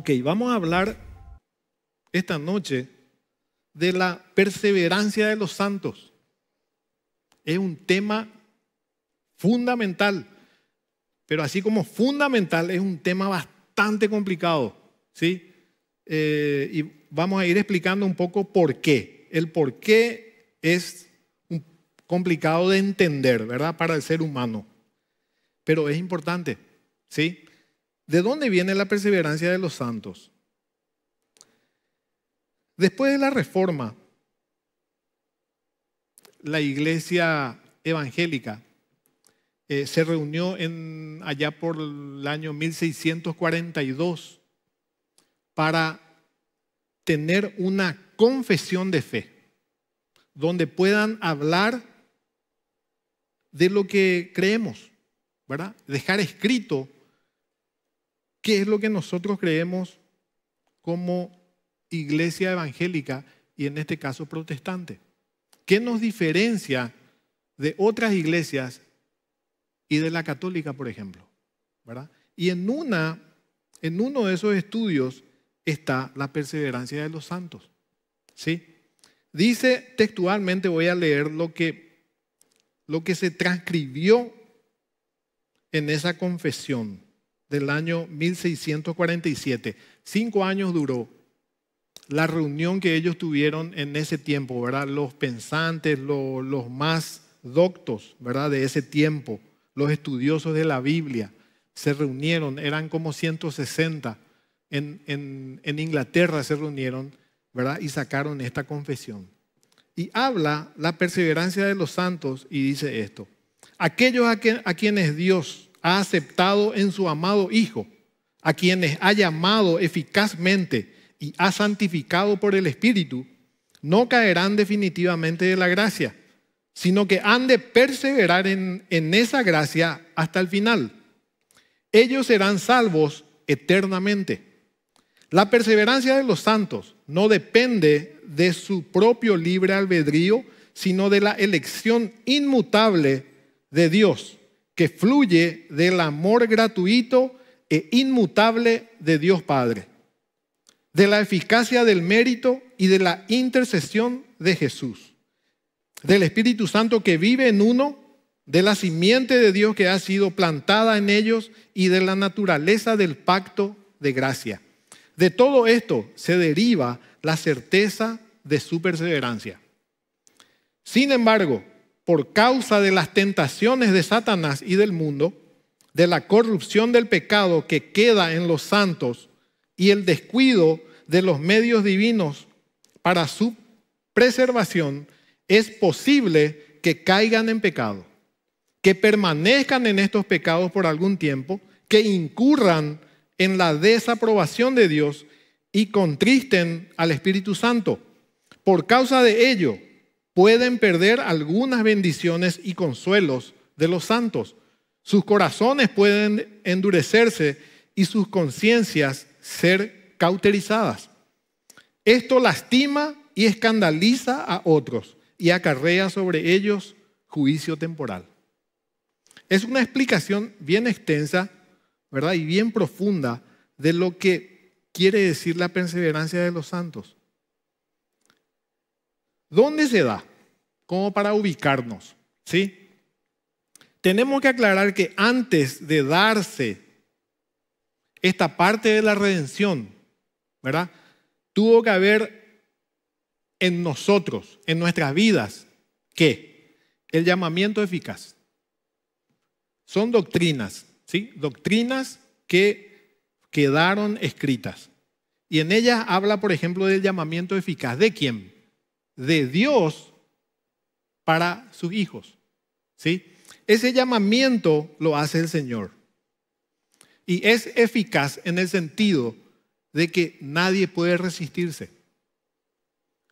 Ok, vamos a hablar esta noche de la perseverancia de los santos. Es un tema fundamental, pero así como fundamental es un tema bastante complicado, ¿sí? Eh, y vamos a ir explicando un poco por qué. El por qué es complicado de entender, ¿verdad? Para el ser humano, pero es importante, ¿sí? ¿De dónde viene la perseverancia de los santos? Después de la reforma, la iglesia evangélica eh, se reunió en, allá por el año 1642 para tener una confesión de fe, donde puedan hablar de lo que creemos, ¿verdad? Dejar escrito qué es lo que nosotros creemos como iglesia evangélica y en este caso protestante. ¿Qué nos diferencia de otras iglesias y de la católica, por ejemplo? ¿Verdad? Y en, una, en uno de esos estudios está la perseverancia de los santos. ¿Sí? Dice textualmente, voy a leer lo que, lo que se transcribió en esa confesión del año 1647. Cinco años duró la reunión que ellos tuvieron en ese tiempo, ¿verdad? Los pensantes, los, más doctos, ¿verdad? De ese tiempo, los estudiosos de la Biblia, se reunieron, eran como 160 en, Inglaterra se reunieron, ¿verdad? Y sacaron esta confesión. Y habla la perseverancia de los santos y dice esto, aquellos a quienes Dios ha aceptado en su amado Hijo, a quienes ha llamado eficazmente y ha santificado por el Espíritu, no caerán definitivamente de la gracia, sino que han de perseverar en, en esa gracia hasta el final. Ellos serán salvos eternamente. La perseverancia de los santos no depende de su propio libre albedrío, sino de la elección inmutable de Dios que fluye del amor gratuito e inmutable de Dios Padre, de la eficacia del mérito y de la intercesión de Jesús, del Espíritu Santo que vive en uno, de la simiente de Dios que ha sido plantada en ellos y de la naturaleza del pacto de gracia. De todo esto se deriva la certeza de su perseverancia. Sin embargo, por causa de las tentaciones de Satanás y del mundo, de la corrupción del pecado que queda en los santos y el descuido de los medios divinos para su preservación, es posible que caigan en pecado, que permanezcan en estos pecados por algún tiempo, que incurran en la desaprobación de Dios y contristen al Espíritu Santo. Por causa de ello, pueden perder algunas bendiciones y consuelos de los santos. Sus corazones pueden endurecerse y sus conciencias ser cauterizadas. Esto lastima y escandaliza a otros y acarrea sobre ellos juicio temporal. Es una explicación bien extensa, ¿verdad? Y bien profunda de lo que quiere decir la perseverancia de los santos. ¿Dónde se da? Como para ubicarnos, ¿sí? Tenemos que aclarar que antes de darse esta parte de la redención, ¿verdad? Tuvo que haber en nosotros, en nuestras vidas, ¿qué? El llamamiento eficaz. Son doctrinas, ¿sí? Doctrinas que quedaron escritas. Y en ellas habla, por ejemplo, del llamamiento eficaz. ¿De quién? de Dios para sus hijos. ¿sí? Ese llamamiento lo hace el Señor. Y es eficaz en el sentido de que nadie puede resistirse.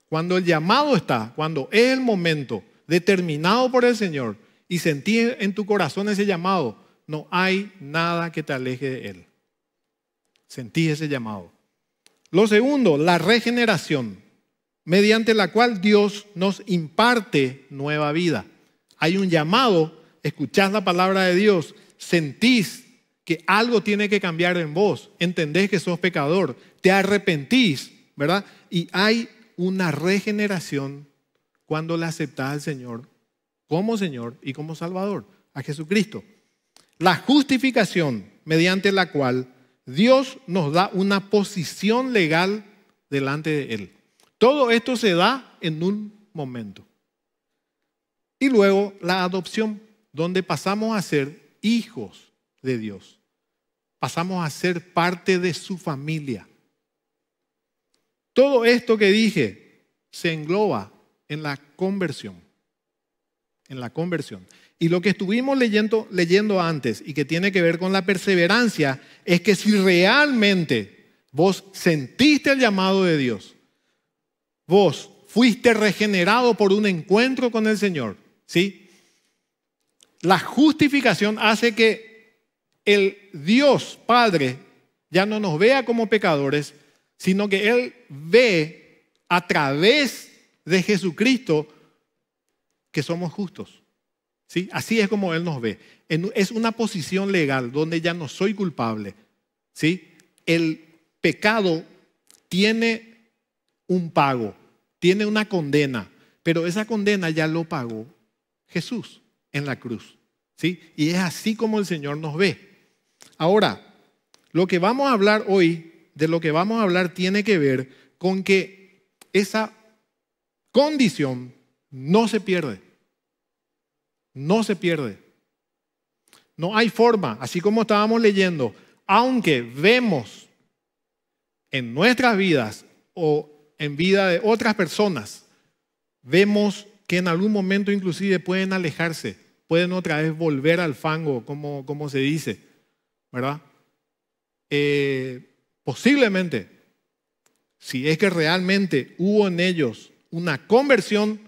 Cuando el llamado está, cuando es el momento determinado por el Señor y sentí en tu corazón ese llamado, no hay nada que te aleje de Él. Sentí ese llamado. Lo segundo, la regeneración mediante la cual Dios nos imparte nueva vida. Hay un llamado, escuchás la palabra de Dios, sentís que algo tiene que cambiar en vos, entendés que sos pecador, te arrepentís, ¿verdad? Y hay una regeneración cuando le aceptás al Señor como Señor y como Salvador, a Jesucristo. La justificación mediante la cual Dios nos da una posición legal delante de Él. Todo esto se da en un momento. Y luego la adopción, donde pasamos a ser hijos de Dios. Pasamos a ser parte de su familia. Todo esto que dije se engloba en la conversión. En la conversión. Y lo que estuvimos leyendo, leyendo antes y que tiene que ver con la perseverancia es que si realmente vos sentiste el llamado de Dios, Vos fuiste regenerado por un encuentro con el Señor, ¿sí? La justificación hace que el Dios Padre ya no nos vea como pecadores, sino que Él ve a través de Jesucristo que somos justos. ¿Sí? Así es como Él nos ve. Es una posición legal donde ya no soy culpable. ¿sí? El pecado tiene un pago, tiene una condena, pero esa condena ya lo pagó Jesús en la cruz. ¿sí? Y es así como el Señor nos ve. Ahora, lo que vamos a hablar hoy, de lo que vamos a hablar, tiene que ver con que esa condición no se pierde. No se pierde. No hay forma, así como estábamos leyendo, aunque vemos en nuestras vidas o en vida de otras personas, vemos que en algún momento inclusive pueden alejarse, pueden otra vez volver al fango, como, se dice, ¿verdad? Eh, posiblemente, si es que realmente hubo en ellos una conversión,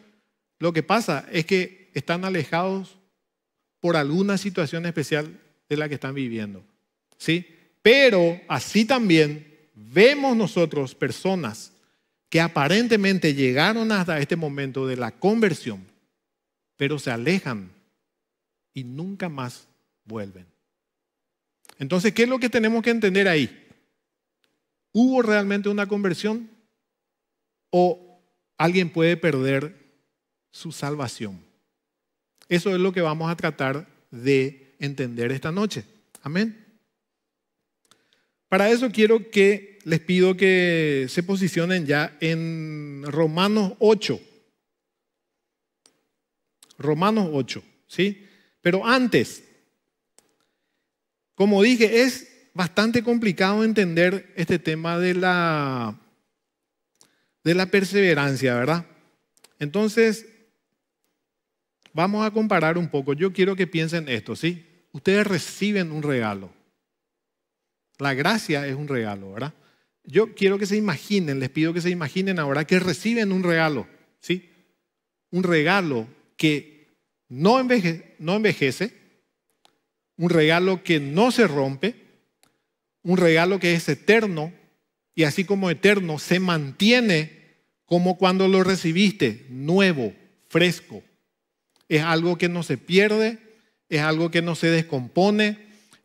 lo que pasa es que están alejados por alguna situación especial de la que están viviendo, ¿sí? Pero así también vemos nosotros personas que aparentemente llegaron hasta este momento de la conversión, pero se alejan y nunca más vuelven. Entonces, ¿qué es lo que tenemos que entender ahí? ¿Hubo realmente una conversión? ¿O alguien puede perder su salvación? Eso es lo que vamos a tratar de entender esta noche. Amén. Para eso quiero que les pido que se posicionen ya en Romanos 8. Romanos 8, ¿sí? Pero antes, como dije, es bastante complicado entender este tema de la, de la perseverancia, ¿verdad? Entonces, vamos a comparar un poco. Yo quiero que piensen esto, ¿sí? Ustedes reciben un regalo. La gracia es un regalo, ¿verdad? Yo quiero que se imaginen, les pido que se imaginen ahora que reciben un regalo, ¿sí? Un regalo que no, no envejece, un regalo que no se rompe, un regalo que es eterno y así como eterno se mantiene como cuando lo recibiste, nuevo, fresco. Es algo que no se pierde, es algo que no se descompone,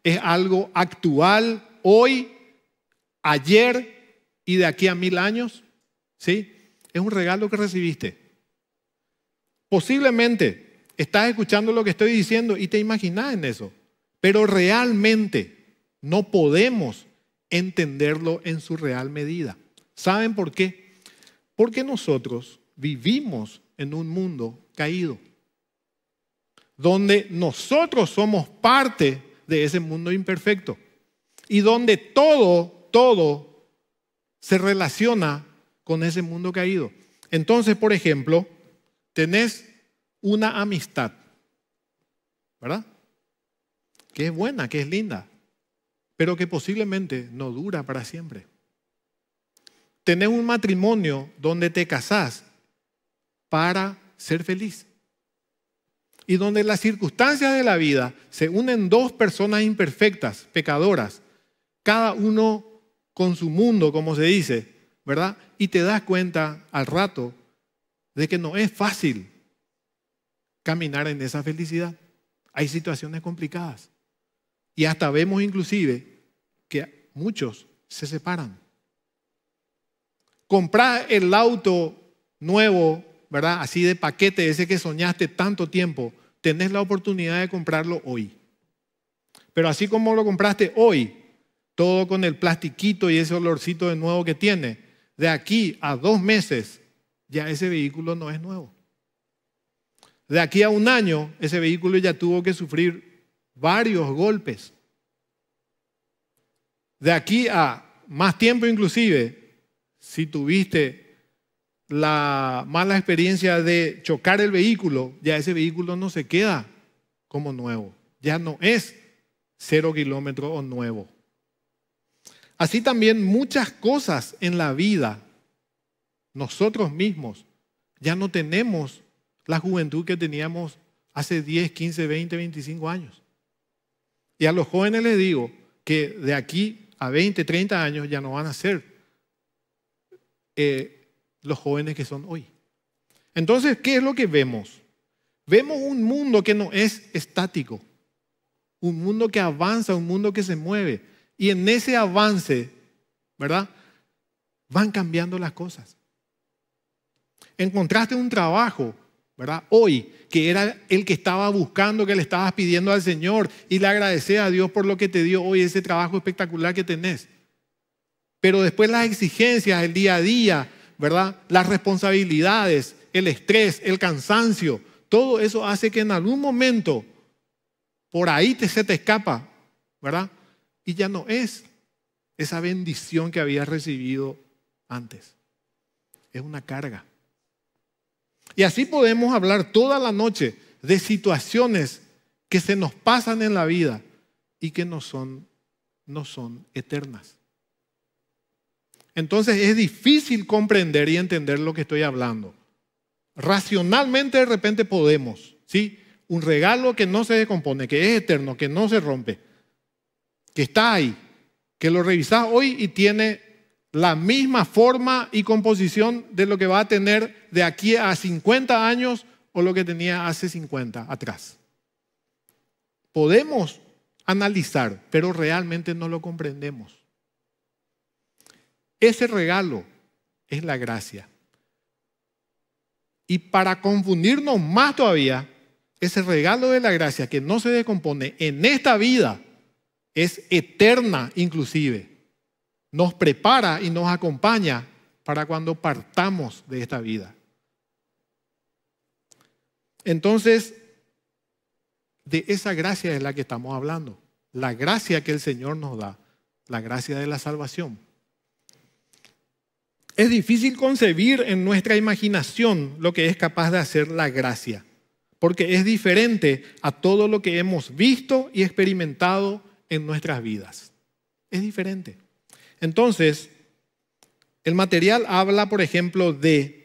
es algo actual hoy ayer y de aquí a mil años, ¿sí? Es un regalo que recibiste. Posiblemente estás escuchando lo que estoy diciendo y te imaginas en eso, pero realmente no podemos entenderlo en su real medida. ¿Saben por qué? Porque nosotros vivimos en un mundo caído, donde nosotros somos parte de ese mundo imperfecto y donde todo todo se relaciona con ese mundo caído. Entonces, por ejemplo, tenés una amistad, ¿verdad? Que es buena, que es linda, pero que posiblemente no dura para siempre. Tenés un matrimonio donde te casás para ser feliz y donde las circunstancias de la vida se unen dos personas imperfectas, pecadoras, cada uno con su mundo, como se dice, ¿verdad? Y te das cuenta al rato de que no es fácil caminar en esa felicidad. Hay situaciones complicadas. Y hasta vemos inclusive que muchos se separan. Comprar el auto nuevo, ¿verdad? Así de paquete, ese que soñaste tanto tiempo, tenés la oportunidad de comprarlo hoy. Pero así como lo compraste hoy, todo con el plastiquito y ese olorcito de nuevo que tiene, de aquí a dos meses ya ese vehículo no es nuevo. De aquí a un año ese vehículo ya tuvo que sufrir varios golpes. De aquí a más tiempo inclusive, si tuviste la mala experiencia de chocar el vehículo, ya ese vehículo no se queda como nuevo. Ya no es cero kilómetros o nuevo. Así también muchas cosas en la vida, nosotros mismos, ya no tenemos la juventud que teníamos hace 10, 15, 20, 25 años. Y a los jóvenes les digo que de aquí a 20, 30 años ya no van a ser eh, los jóvenes que son hoy. Entonces, ¿qué es lo que vemos? Vemos un mundo que no es estático, un mundo que avanza, un mundo que se mueve. Y en ese avance, ¿verdad? Van cambiando las cosas. Encontraste un trabajo, ¿verdad? Hoy, que era el que estaba buscando, que le estabas pidiendo al Señor y le agradecé a Dios por lo que te dio hoy, ese trabajo espectacular que tenés. Pero después las exigencias, el día a día, ¿verdad? Las responsabilidades, el estrés, el cansancio, todo eso hace que en algún momento por ahí te, se te escapa, ¿verdad? y ya no es esa bendición que había recibido antes. Es una carga. Y así podemos hablar toda la noche de situaciones que se nos pasan en la vida y que no son, no son eternas. Entonces es difícil comprender y entender lo que estoy hablando. Racionalmente de repente podemos, ¿sí? Un regalo que no se descompone, que es eterno, que no se rompe que está ahí, que lo revisás hoy y tiene la misma forma y composición de lo que va a tener de aquí a 50 años o lo que tenía hace 50 atrás. Podemos analizar, pero realmente no lo comprendemos. Ese regalo es la gracia. Y para confundirnos más todavía, ese regalo de la gracia que no se descompone en esta vida, es eterna inclusive. Nos prepara y nos acompaña para cuando partamos de esta vida. Entonces, de esa gracia es la que estamos hablando, la gracia que el Señor nos da, la gracia de la salvación. Es difícil concebir en nuestra imaginación lo que es capaz de hacer la gracia, porque es diferente a todo lo que hemos visto y experimentado en nuestras vidas. Es diferente. Entonces, el material habla, por ejemplo, de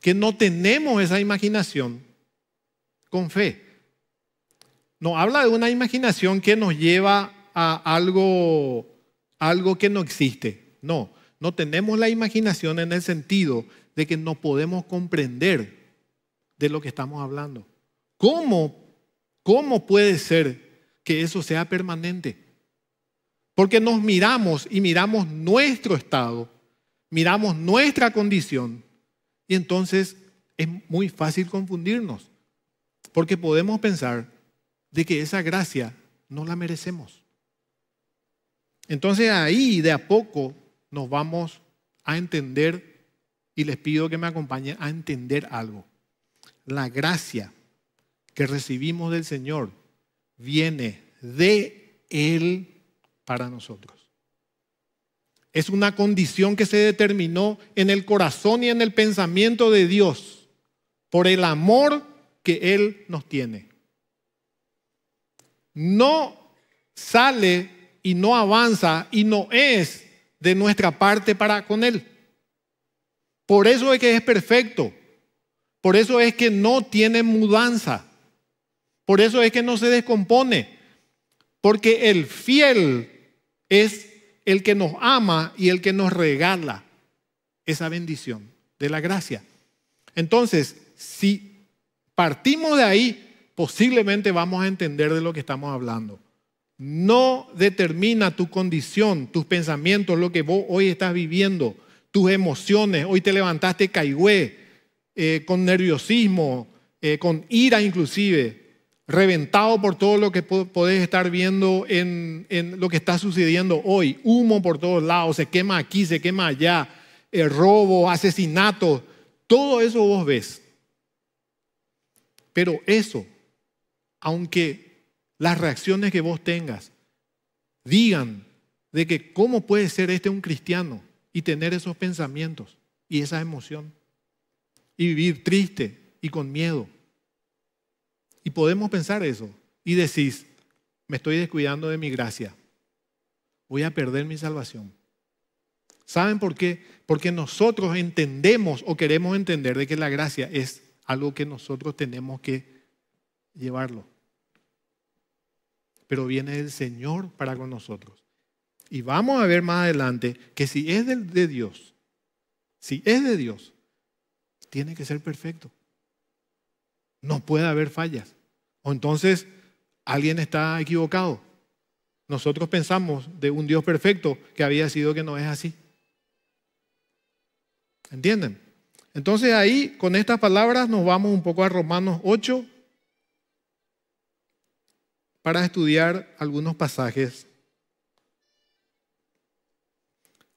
que no tenemos esa imaginación con fe. No habla de una imaginación que nos lleva a algo, algo que no existe. No, no tenemos la imaginación en el sentido de que no podemos comprender de lo que estamos hablando. ¿Cómo, cómo puede ser que eso sea permanente. Porque nos miramos y miramos nuestro estado, miramos nuestra condición y entonces es muy fácil confundirnos. Porque podemos pensar de que esa gracia no la merecemos. Entonces ahí de a poco nos vamos a entender y les pido que me acompañen a entender algo. La gracia que recibimos del Señor viene de Él para nosotros. Es una condición que se determinó en el corazón y en el pensamiento de Dios por el amor que Él nos tiene. No sale y no avanza y no es de nuestra parte para con Él. Por eso es que es perfecto. Por eso es que no tiene mudanza. Por eso es que no se descompone, porque el fiel es el que nos ama y el que nos regala esa bendición de la gracia. Entonces, si partimos de ahí, posiblemente vamos a entender de lo que estamos hablando. No determina tu condición, tus pensamientos, lo que vos hoy estás viviendo, tus emociones. Hoy te levantaste caigüe, eh, con nerviosismo, eh, con ira inclusive reventado por todo lo que podés estar viendo en, lo que está sucediendo hoy. Humo por todos lados, se quema aquí, se quema allá, el eh, robo, asesinato, todo eso vos ves. Pero eso, aunque las reacciones que vos tengas digan de que cómo puede ser este un cristiano y tener esos pensamientos y esa emoción y vivir triste y con miedo y podemos pensar eso. Y decís, me estoy descuidando de mi gracia. Voy a perder mi salvación. ¿Saben por qué? Porque nosotros entendemos o queremos entender de que la gracia es algo que nosotros tenemos que llevarlo. Pero viene el Señor para con nosotros. Y vamos a ver más adelante que si es de, Dios, si es de Dios, tiene que ser perfecto. No puede haber fallas. O entonces alguien está equivocado. Nosotros pensamos de un Dios perfecto que había sido que no es así. ¿Entienden? Entonces ahí, con estas palabras, nos vamos un poco a Romanos 8 para estudiar algunos pasajes.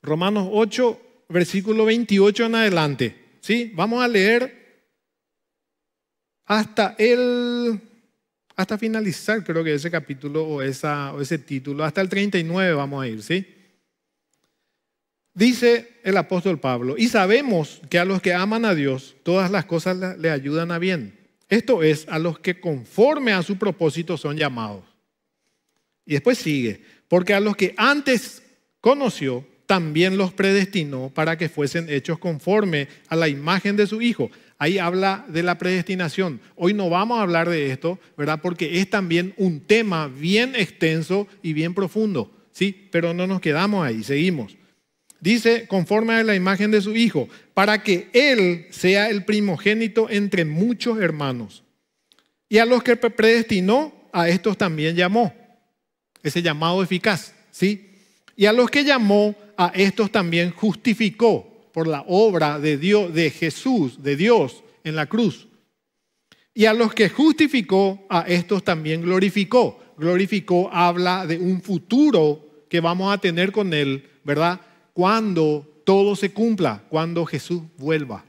Romanos 8, versículo 28 en adelante. ¿Sí? Vamos a leer hasta el hasta finalizar, creo que ese capítulo o, o ese título, hasta el 39 vamos a ir, ¿sí? Dice el apóstol Pablo, y sabemos que a los que aman a Dios, todas las cosas le ayudan a bien. Esto es, a los que conforme a su propósito son llamados. Y después sigue, porque a los que antes conoció, también los predestinó para que fuesen hechos conforme a la imagen de su Hijo Ahí habla de la predestinación. Hoy no vamos a hablar de esto, ¿verdad? Porque es también un tema bien extenso y bien profundo, ¿sí? Pero no nos quedamos ahí, seguimos. Dice, conforme a la imagen de su Hijo, para que Él sea el primogénito entre muchos hermanos. Y a los que predestinó, a estos también llamó. Ese llamado eficaz, ¿sí? Y a los que llamó, a estos también justificó por la obra de, Dios, de Jesús, de Dios en la cruz. Y a los que justificó, a estos también glorificó. Glorificó habla de un futuro que vamos a tener con Él, ¿verdad? Cuando todo se cumpla, cuando Jesús vuelva.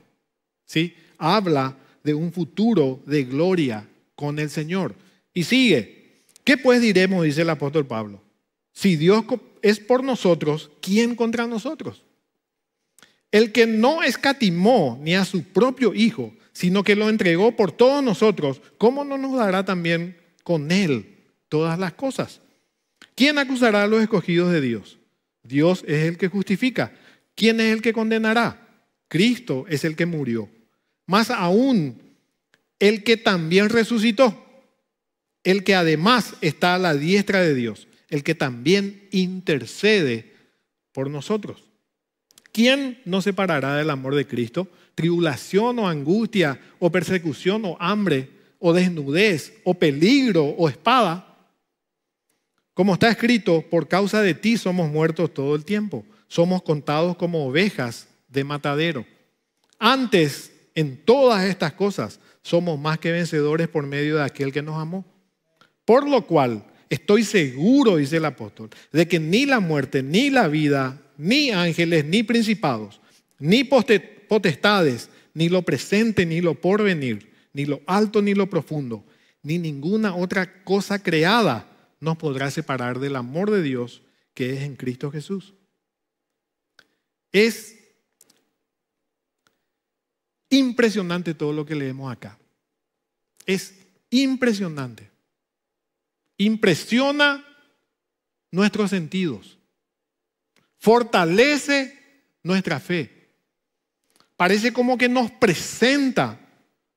¿Sí? Habla de un futuro de gloria con el Señor. Y sigue. ¿Qué pues diremos, dice el apóstol Pablo? Si Dios es por nosotros, ¿quién contra nosotros? el que no escatimó ni a su propio Hijo, sino que lo entregó por todos nosotros, ¿cómo no nos dará también con Él todas las cosas? ¿Quién acusará a los escogidos de Dios? Dios es el que justifica. ¿Quién es el que condenará? Cristo es el que murió. Más aún, el que también resucitó, el que además está a la diestra de Dios, el que también intercede por nosotros. ¿Quién nos separará del amor de Cristo? ¿Tribulación o angustia o persecución o hambre o desnudez o peligro o espada? Como está escrito, por causa de ti somos muertos todo el tiempo, somos contados como ovejas de matadero. Antes, en todas estas cosas, somos más que vencedores por medio de aquel que nos amó. Por lo cual, estoy seguro, dice el apóstol, de que ni la muerte, ni la vida, ni ángeles, ni principados, ni potestades, ni lo presente, ni lo porvenir, ni lo alto, ni lo profundo, ni ninguna otra cosa creada nos podrá separar del amor de Dios que es en Cristo Jesús. Es impresionante todo lo que leemos acá. Es impresionante. Impresiona nuestros sentidos fortalece nuestra fe. Parece como que nos presenta,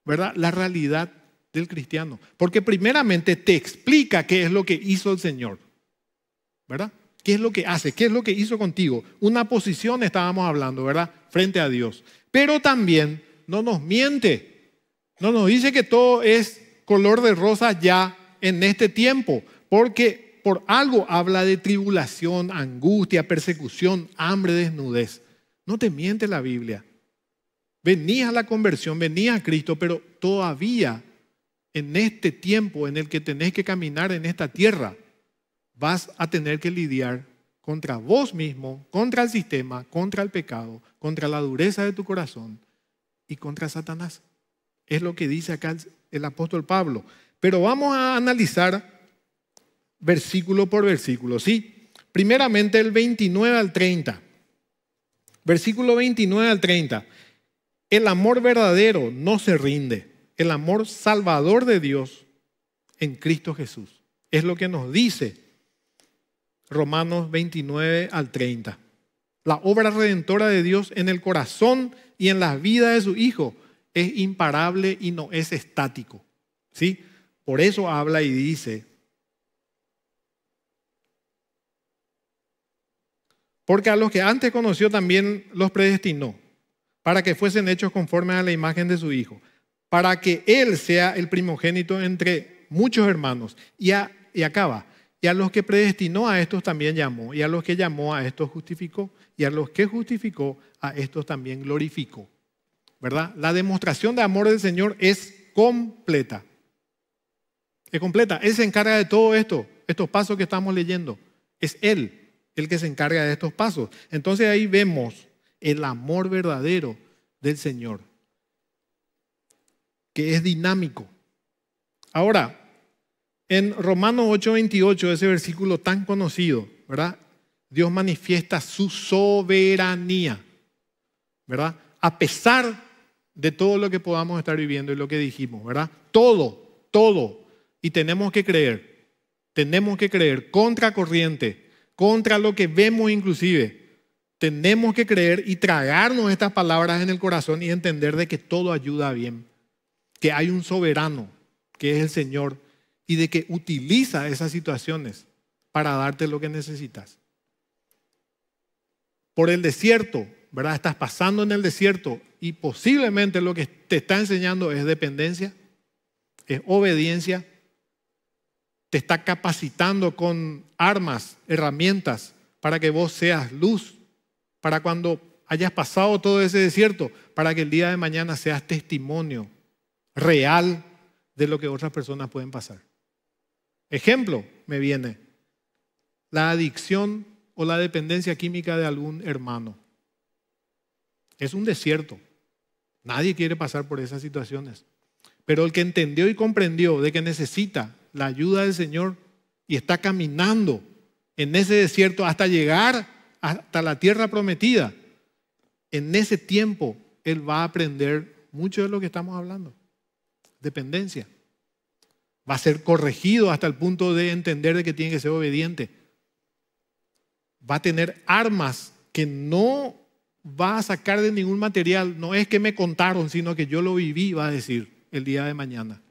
¿verdad? La realidad del cristiano. Porque primeramente te explica qué es lo que hizo el Señor, ¿verdad? ¿Qué es lo que hace? ¿Qué es lo que hizo contigo? Una posición estábamos hablando, ¿verdad? Frente a Dios. Pero también no nos miente. No nos dice que todo es color de rosa ya en este tiempo. Porque por algo habla de tribulación, angustia, persecución, hambre, desnudez. No te miente la Biblia. Venía a la conversión, venía a Cristo, pero todavía en este tiempo en el que tenés que caminar en esta tierra, vas a tener que lidiar contra vos mismo, contra el sistema, contra el pecado, contra la dureza de tu corazón y contra Satanás. Es lo que dice acá el apóstol Pablo. Pero vamos a analizar versículo por versículo, ¿sí? Primeramente el 29 al 30. Versículo 29 al 30. El amor verdadero no se rinde. El amor salvador de Dios en Cristo Jesús. Es lo que nos dice Romanos 29 al 30. La obra redentora de Dios en el corazón y en la vida de su Hijo es imparable y no es estático. ¿sí? Por eso habla y dice, Porque a los que antes conoció también los predestinó, para que fuesen hechos conforme a la imagen de su Hijo, para que Él sea el primogénito entre muchos hermanos. Y, y acaba, y a los que predestinó a estos también llamó, y a los que llamó a estos justificó, y a los que justificó a estos también glorificó. ¿Verdad? La demostración de amor del Señor es completa. Es completa. Él se encarga de todo esto, estos pasos que estamos leyendo. Es Él el que se encarga de estos pasos. Entonces ahí vemos el amor verdadero del Señor, que es dinámico. Ahora, en Romanos 8:28, ese versículo tan conocido, ¿verdad? Dios manifiesta su soberanía, ¿verdad? A pesar de todo lo que podamos estar viviendo y lo que dijimos, ¿verdad? Todo, todo. Y tenemos que creer, tenemos que creer, contracorriente, contra lo que vemos inclusive. Tenemos que creer y tragarnos estas palabras en el corazón y entender de que todo ayuda bien, que hay un soberano, que es el Señor, y de que utiliza esas situaciones para darte lo que necesitas. Por el desierto, ¿verdad? Estás pasando en el desierto y posiblemente lo que te está enseñando es dependencia, es obediencia te está capacitando con armas, herramientas, para que vos seas luz, para cuando hayas pasado todo ese desierto, para que el día de mañana seas testimonio real de lo que otras personas pueden pasar. Ejemplo me viene la adicción o la dependencia química de algún hermano. Es un desierto. Nadie quiere pasar por esas situaciones. Pero el que entendió y comprendió de que necesita la ayuda del Señor y está caminando en ese desierto hasta llegar hasta la tierra prometida, en ese tiempo Él va a aprender mucho de lo que estamos hablando. Dependencia. Va a ser corregido hasta el punto de entender de que tiene que ser obediente. Va a tener armas que no va a sacar de ningún material. No es que me contaron, sino que yo lo viví, va a decir el día de mañana.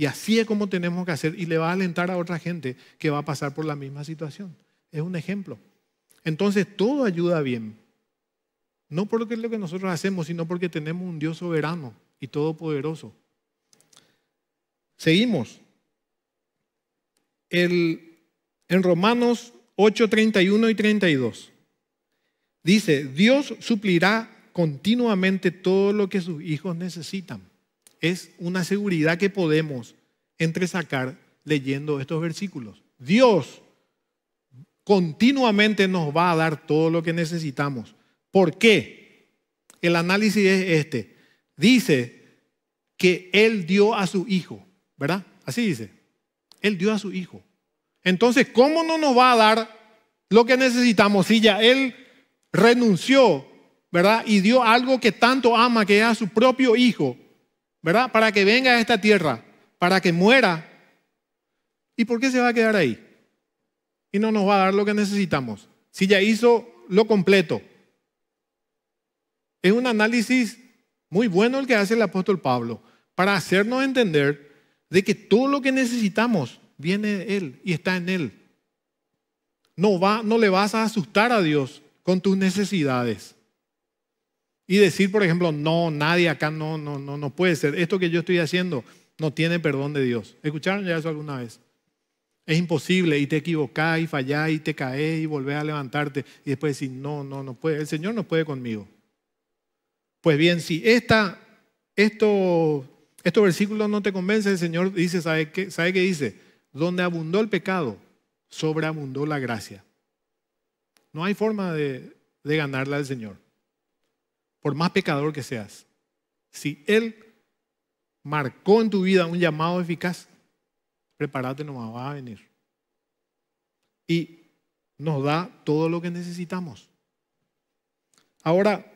Y así es como tenemos que hacer y le va a alentar a otra gente que va a pasar por la misma situación. Es un ejemplo. Entonces todo ayuda bien. No porque es lo que nosotros hacemos, sino porque tenemos un Dios soberano y todopoderoso. Seguimos. en Romanos 8, 31 y 32. Dice, Dios suplirá continuamente todo lo que sus hijos necesitan es una seguridad que podemos entresacar leyendo estos versículos. Dios continuamente nos va a dar todo lo que necesitamos. ¿Por qué? El análisis es este. Dice que Él dio a su hijo, ¿verdad? Así dice. Él dio a su hijo. Entonces, ¿cómo no nos va a dar lo que necesitamos si ya Él renunció, ¿verdad? Y dio algo que tanto ama, que es a su propio hijo ¿verdad? Para que venga a esta tierra, para que muera. ¿Y por qué se va a quedar ahí? Y no nos va a dar lo que necesitamos. Si ya hizo lo completo. Es un análisis muy bueno el que hace el apóstol Pablo para hacernos entender de que todo lo que necesitamos viene de Él y está en Él. No, va, no le vas a asustar a Dios con tus necesidades y decir, por ejemplo, no, nadie acá no, no, no, no puede ser. Esto que yo estoy haciendo no tiene perdón de Dios. ¿Escucharon ya eso alguna vez? Es imposible y te equivocás y fallás y te caes y volvés a levantarte y después decir, no, no, no puede, el Señor no puede conmigo. Pues bien, si esta, esto, estos versículos no te convence. el Señor dice, ¿sabe qué, dice? Donde abundó el pecado, sobreabundó la gracia. No hay forma de, de ganarla al Señor por más pecador que seas, si Él marcó en tu vida un llamado eficaz, prepárate nomás, va a venir. Y nos da todo lo que necesitamos. Ahora,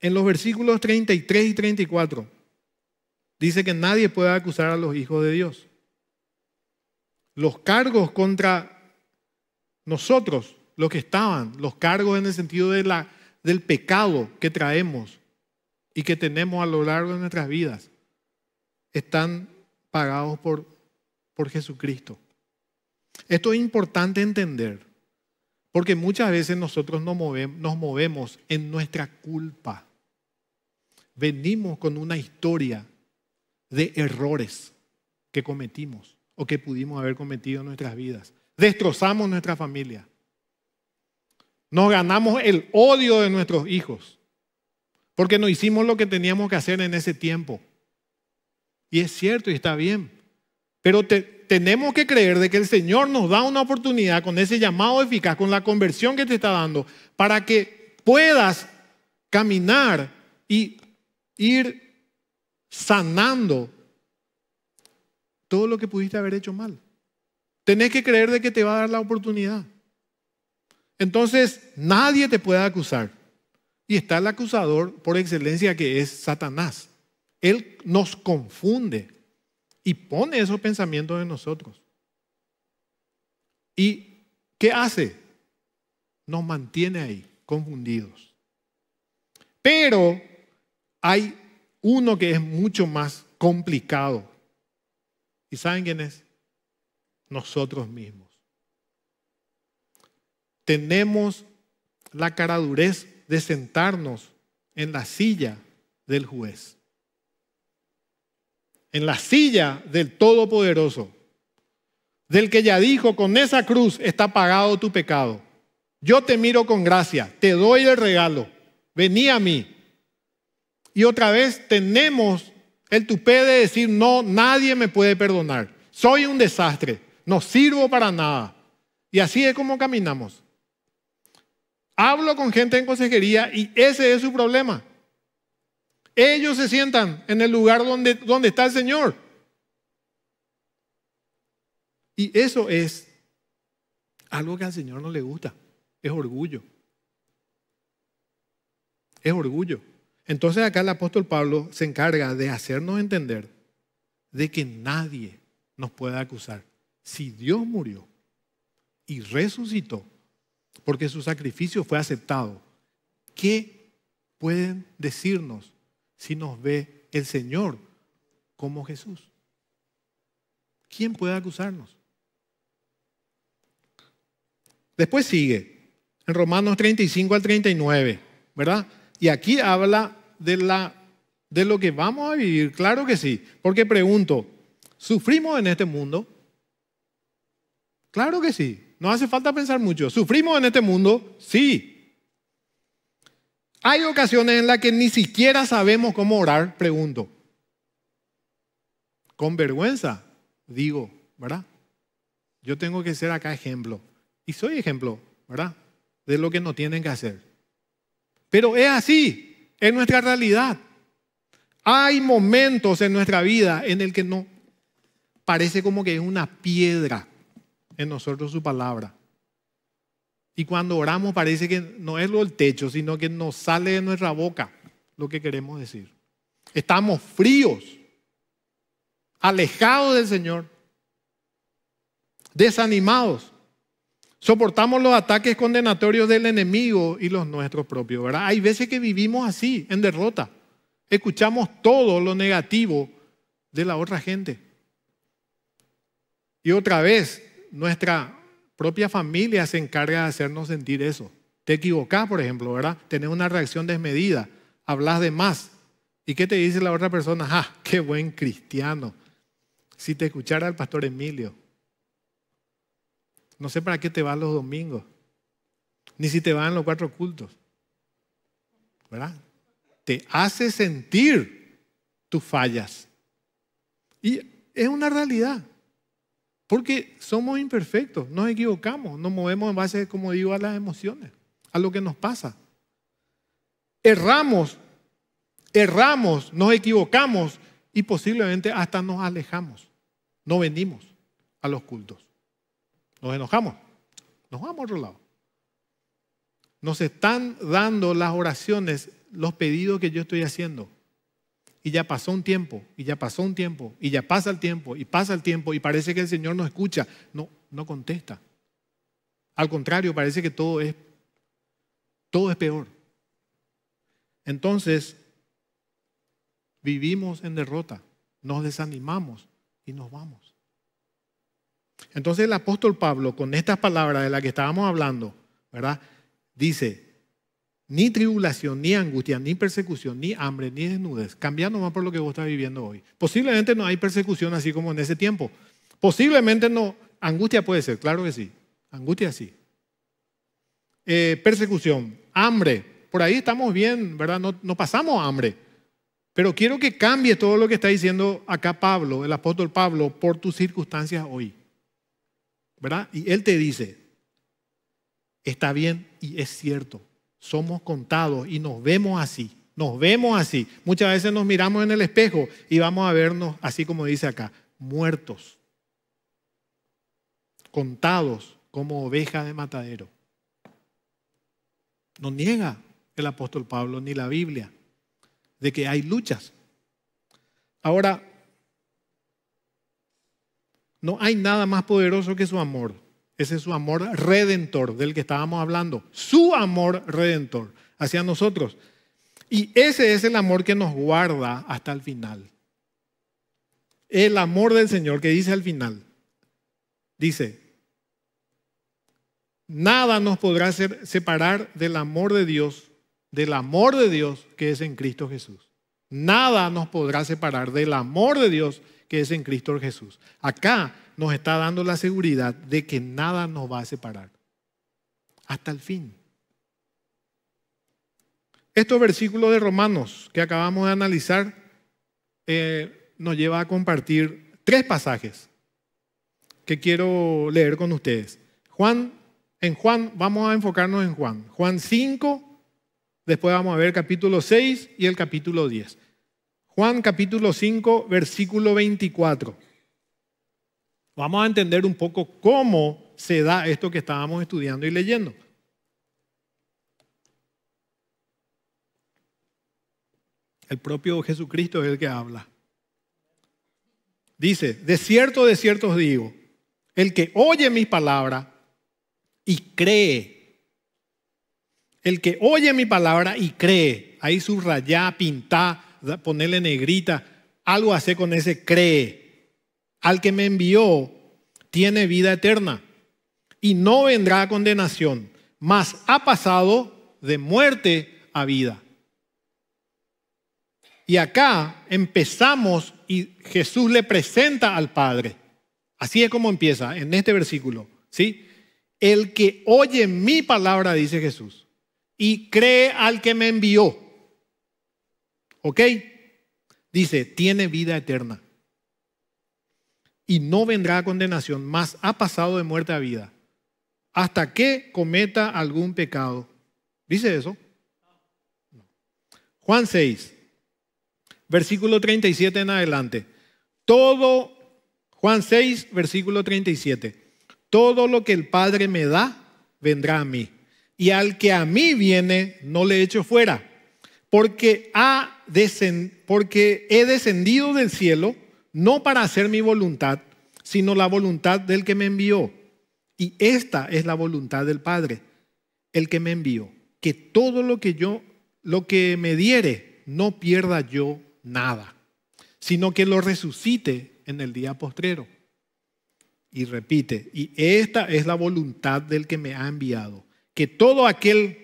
en los versículos 33 y 34, dice que nadie puede acusar a los hijos de Dios. Los cargos contra nosotros, los que estaban, los cargos en el sentido de la del pecado que traemos y que tenemos a lo largo de nuestras vidas están pagados por, por Jesucristo. Esto es importante entender, porque muchas veces nosotros nos nos movemos en nuestra culpa. Venimos con una historia de errores que cometimos o que pudimos haber cometido en nuestras vidas. Destrozamos nuestra familia, nos ganamos el odio de nuestros hijos. Porque no hicimos lo que teníamos que hacer en ese tiempo. Y es cierto y está bien. Pero tenemos que creer de que el Señor nos da una oportunidad con ese llamado eficaz, con la conversión que te está dando, para que puedas caminar y ir sanando todo lo que pudiste haber hecho mal. Tenés que creer de que te va a dar la oportunidad. Entonces, nadie te puede acusar. Y está el acusador por excelencia que es Satanás. Él nos confunde y pone esos pensamientos en nosotros. ¿Y qué hace? Nos mantiene ahí, confundidos. Pero hay uno que es mucho más complicado. ¿Y saben quién es? Nosotros mismos tenemos la caradurez de sentarnos en la silla del juez, en la silla del Todopoderoso, del que ya dijo, con esa cruz está pagado tu pecado. Yo te miro con gracia, te doy el regalo, vení a mí. Y otra vez tenemos el tupé de decir, no, nadie me puede perdonar, soy un desastre, no sirvo para nada. Y así es como caminamos. Hablo con gente en consejería y ese es su problema. Ellos se sientan en el lugar donde, donde está el Señor. Y eso es algo que al Señor no le gusta. Es orgullo. Es orgullo. Entonces acá el apóstol Pablo se encarga de hacernos entender de que nadie nos pueda acusar. Si Dios murió y resucitó, porque su sacrificio fue aceptado. ¿Qué pueden decirnos si nos ve el Señor como Jesús? ¿Quién puede acusarnos? Después sigue, en Romanos 35 al 39, ¿verdad? Y aquí habla de, la, de lo que vamos a vivir, claro que sí, porque pregunto, ¿sufrimos en este mundo? Claro que sí, no hace falta pensar mucho. ¿Sufrimos en este mundo? Sí. Hay ocasiones en las que ni siquiera sabemos cómo orar, pregunto. Con vergüenza, digo, ¿verdad? Yo tengo que ser acá ejemplo. Y soy ejemplo, ¿verdad? De lo que no tienen que hacer. Pero es así, es nuestra realidad. Hay momentos en nuestra vida en el que no parece como que es una piedra en nosotros su palabra. Y cuando oramos parece que no es lo del techo, sino que nos sale de nuestra boca lo que queremos decir. Estamos fríos, alejados del Señor, desanimados. Soportamos los ataques condenatorios del enemigo y los nuestros propios, ¿verdad? Hay veces que vivimos así, en derrota. Escuchamos todo lo negativo de la otra gente. Y otra vez, nuestra propia familia se encarga de hacernos sentir eso. Te equivocás, por ejemplo, ¿verdad? Tenés una reacción desmedida, hablas de más. ¿Y qué te dice la otra persona? ¡Ah, qué buen cristiano! Si te escuchara el pastor Emilio, no sé para qué te vas los domingos, ni si te van los cuatro cultos, ¿verdad? Te hace sentir tus fallas. Y es una realidad. Porque somos imperfectos, nos equivocamos, nos movemos en base, como digo, a las emociones, a lo que nos pasa. Erramos, erramos, nos equivocamos y posiblemente hasta nos alejamos. No venimos a los cultos. Nos enojamos, nos vamos a otro lado. Nos están dando las oraciones, los pedidos que yo estoy haciendo y ya pasó un tiempo, y ya pasó un tiempo, y ya pasa el tiempo, y pasa el tiempo, y parece que el Señor nos escucha. No, no contesta. Al contrario, parece que todo es, todo es peor. Entonces, vivimos en derrota, nos desanimamos y nos vamos. Entonces el apóstol Pablo, con estas palabras de las que estábamos hablando, ¿verdad? Dice, ni tribulación, ni angustia, ni persecución, ni hambre, ni desnudez. cambiando más por lo que vos estás viviendo hoy. Posiblemente no hay persecución así como en ese tiempo. Posiblemente no. Angustia puede ser, claro que sí. Angustia sí. Eh, persecución, hambre. Por ahí estamos bien, ¿verdad? No, no pasamos hambre. Pero quiero que cambie todo lo que está diciendo acá Pablo, el apóstol Pablo, por tus circunstancias hoy. ¿Verdad? Y él te dice, está bien y es cierto somos contados y nos vemos así, nos vemos así. Muchas veces nos miramos en el espejo y vamos a vernos así como dice acá, muertos, contados como ovejas de matadero. No niega el apóstol Pablo ni la Biblia de que hay luchas. Ahora, no hay nada más poderoso que su amor. Ese es su amor redentor del que estábamos hablando. Su amor redentor hacia nosotros. Y ese es el amor que nos guarda hasta el final. El amor del Señor que dice al final. Dice, nada nos podrá separar del amor de Dios, del amor de Dios que es en Cristo Jesús. Nada nos podrá separar del amor de Dios que es en Cristo Jesús. Acá nos está dando la seguridad de que nada nos va a separar. Hasta el fin. Estos versículos de Romanos que acabamos de analizar eh, nos lleva a compartir tres pasajes que quiero leer con ustedes. Juan, en Juan, vamos a enfocarnos en Juan. Juan 5, después vamos a ver capítulo 6 y el capítulo 10. Juan capítulo 5, versículo 24. Vamos a entender un poco cómo se da esto que estábamos estudiando y leyendo. El propio Jesucristo es el que habla. Dice, de cierto, de cierto os digo, el que oye mi palabra y cree, el que oye mi palabra y cree, ahí subrayá, pinta, ponerle negrita, algo hace con ese cree al que me envió tiene vida eterna y no vendrá a condenación, mas ha pasado de muerte a vida. Y acá empezamos y Jesús le presenta al Padre. Así es como empieza en este versículo, ¿sí? El que oye mi palabra, dice Jesús, y cree al que me envió. ¿Ok? Dice, tiene vida eterna y no vendrá a condenación, mas ha pasado de muerte a vida, hasta que cometa algún pecado. ¿Dice eso? Juan 6, versículo 37 en adelante. Todo, Juan 6, versículo 37. Todo lo que el Padre me da, vendrá a mí. Y al que a mí viene, no le echo fuera. Porque, ha porque he descendido del cielo no para hacer mi voluntad, sino la voluntad del que me envió. Y esta es la voluntad del Padre, el que me envió, que todo lo que yo, lo que me diere, no pierda yo nada, sino que lo resucite en el día postrero. Y repite, y esta es la voluntad del que me ha enviado, que todo aquel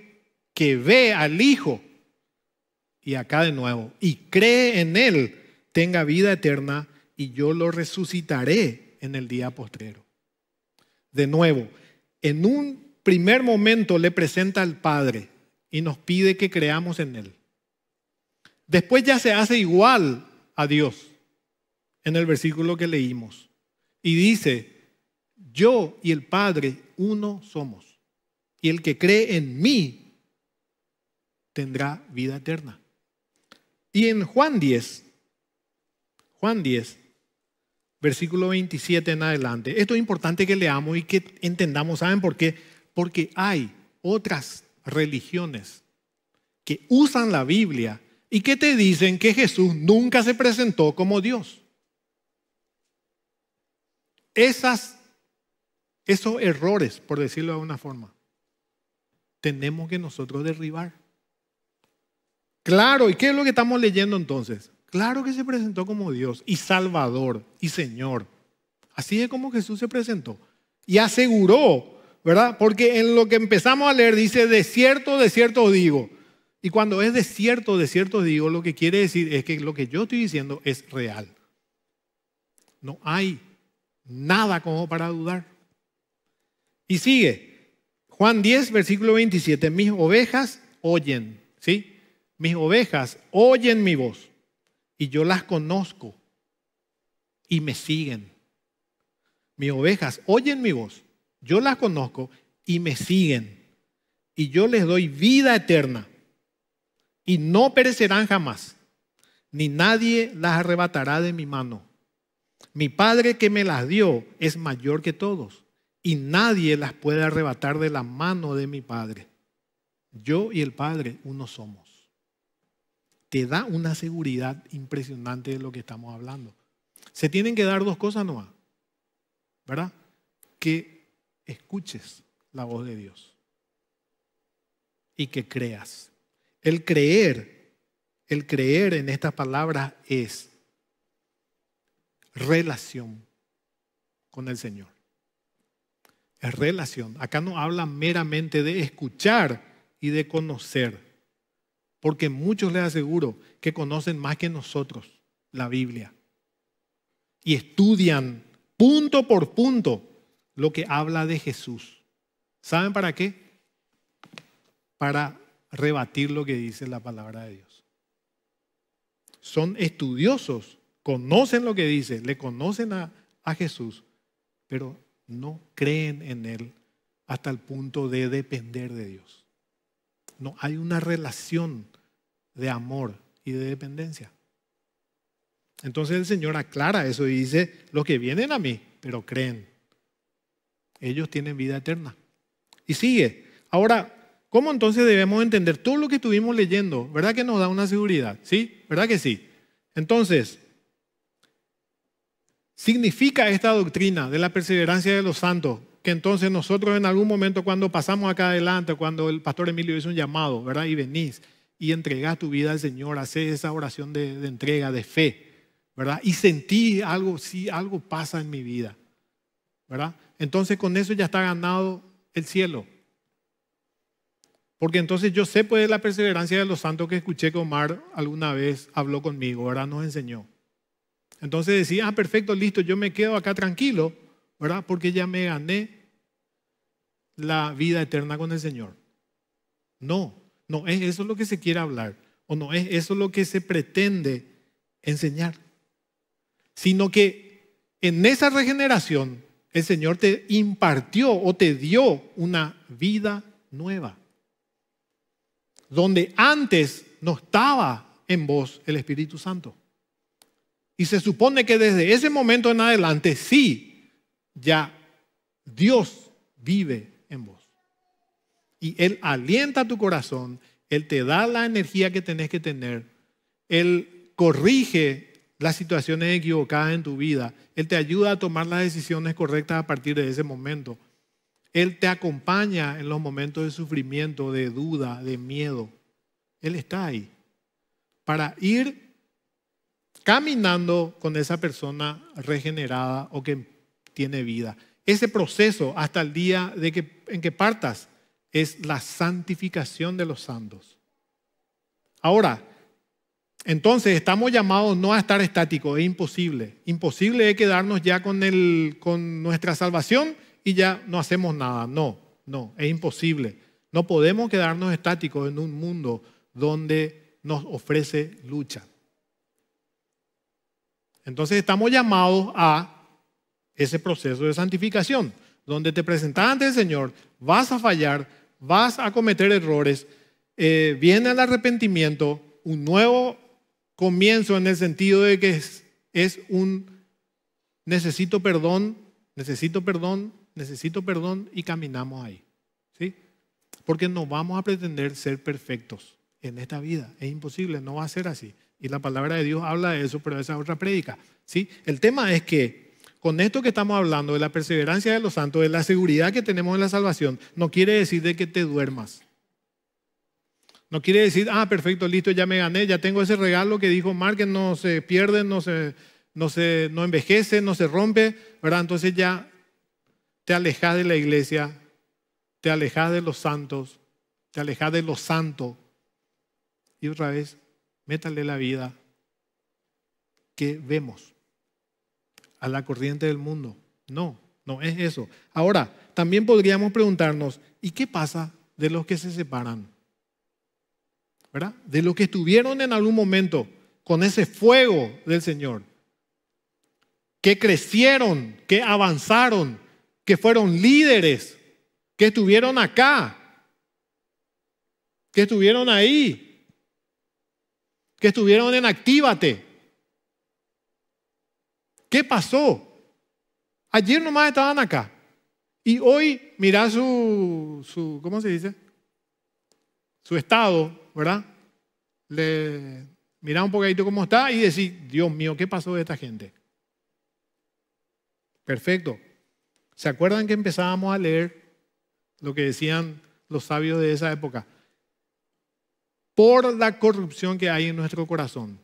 que ve al Hijo, y acá de nuevo, y cree en Él, tenga vida eterna y yo lo resucitaré en el día postrero. De nuevo, en un primer momento le presenta al Padre y nos pide que creamos en Él. Después ya se hace igual a Dios en el versículo que leímos. Y dice, yo y el Padre uno somos. Y el que cree en mí tendrá vida eterna. Y en Juan 10, Juan 10, versículo 27 en adelante. Esto es importante que leamos y que entendamos, ¿saben por qué? Porque hay otras religiones que usan la Biblia y que te dicen que Jesús nunca se presentó como Dios. Esas, esos errores, por decirlo de alguna forma, tenemos que nosotros derribar. Claro, ¿y qué es lo que estamos leyendo entonces? Claro que se presentó como Dios y Salvador y Señor. Así es como Jesús se presentó. Y aseguró, ¿verdad? Porque en lo que empezamos a leer dice, de cierto, de cierto digo. Y cuando es de cierto, de cierto digo, lo que quiere decir es que lo que yo estoy diciendo es real. No hay nada como para dudar. Y sigue, Juan 10, versículo 27, mis ovejas oyen, ¿sí? Mis ovejas oyen mi voz y yo las conozco y me siguen. Mis ovejas oyen mi voz, yo las conozco y me siguen. Y yo les doy vida eterna y no perecerán jamás, ni nadie las arrebatará de mi mano. Mi Padre que me las dio es mayor que todos y nadie las puede arrebatar de la mano de mi Padre. Yo y el Padre uno somos te da una seguridad impresionante de lo que estamos hablando. Se tienen que dar dos cosas nomás, ¿verdad? Que escuches la voz de Dios y que creas. El creer, el creer en estas palabras es relación con el Señor. Es relación. Acá no habla meramente de escuchar y de conocer porque muchos les aseguro que conocen más que nosotros la Biblia y estudian punto por punto lo que habla de Jesús. ¿Saben para qué? Para rebatir lo que dice la palabra de Dios. Son estudiosos, conocen lo que dice, le conocen a, a Jesús, pero no creen en Él hasta el punto de depender de Dios. No, hay una relación de amor y de dependencia. Entonces el Señor aclara eso y dice, los que vienen a mí, pero creen, ellos tienen vida eterna. Y sigue. Ahora, ¿cómo entonces debemos entender todo lo que estuvimos leyendo? ¿Verdad que nos da una seguridad? ¿Sí? ¿Verdad que sí? Entonces, ¿significa esta doctrina de la perseverancia de los santos que entonces nosotros en algún momento cuando pasamos acá adelante, cuando el pastor Emilio hizo un llamado, ¿verdad? Y venís y entregás tu vida al Señor, haces esa oración de, entrega, de fe, ¿verdad? Y sentí algo, sí, algo pasa en mi vida, ¿verdad? Entonces con eso ya está ganado el cielo. Porque entonces yo sé pues la perseverancia de los santos que escuché que Omar alguna vez habló conmigo, ¿verdad? Nos enseñó. Entonces decía, ah, perfecto, listo, yo me quedo acá tranquilo ¿verdad? Porque ya me gané la vida eterna con el Señor. No, no es eso lo que se quiere hablar, o no es eso lo que se pretende enseñar, sino que en esa regeneración el Señor te impartió o te dio una vida nueva, donde antes no estaba en vos el Espíritu Santo. Y se supone que desde ese momento en adelante sí ya Dios vive en vos. Y Él alienta tu corazón, Él te da la energía que tenés que tener, Él corrige las situaciones equivocadas en tu vida, Él te ayuda a tomar las decisiones correctas a partir de ese momento. Él te acompaña en los momentos de sufrimiento, de duda, de miedo. Él está ahí para ir caminando con esa persona regenerada o que tiene vida. Ese proceso hasta el día de que, en que partas es la santificación de los santos. Ahora, entonces estamos llamados no a estar estáticos, es imposible. Imposible es quedarnos ya con, el, con nuestra salvación y ya no hacemos nada. No, no, es imposible. No podemos quedarnos estáticos en un mundo donde nos ofrece lucha. Entonces estamos llamados a ese proceso de santificación, donde te presentas ante el Señor, vas a fallar, vas a cometer errores, eh, viene el arrepentimiento, un nuevo comienzo en el sentido de que es, un necesito perdón, necesito perdón, necesito perdón y caminamos ahí. ¿sí? Porque no vamos a pretender ser perfectos en esta vida. Es imposible, no va a ser así. Y la palabra de Dios habla de eso, pero esa es otra prédica. ¿sí? El tema es que con esto que estamos hablando de la perseverancia de los santos, de la seguridad que tenemos en la salvación, no quiere decir de que te duermas. No quiere decir, ah, perfecto, listo, ya me gané, ya tengo ese regalo que dijo Mark, que no se pierde, no se, no se no envejece, no se rompe, ¿verdad? Entonces ya te alejas de la iglesia, te alejas de los santos, te alejas de los santos Y otra vez, métale la vida que vemos a la corriente del mundo. No, no es eso. Ahora, también podríamos preguntarnos, ¿y qué pasa de los que se separan? ¿Verdad? De los que estuvieron en algún momento con ese fuego del Señor, que crecieron, que avanzaron, que fueron líderes, que estuvieron acá, que estuvieron ahí, que estuvieron en Actívate. ¿Qué pasó? Ayer nomás estaban acá. Y hoy, mirá su, su ¿cómo se dice? Su estado, ¿verdad? Le, mirá un poquito cómo está y decís, Dios mío, ¿qué pasó de esta gente? Perfecto. ¿Se acuerdan que empezábamos a leer lo que decían los sabios de esa época? Por la corrupción que hay en nuestro corazón.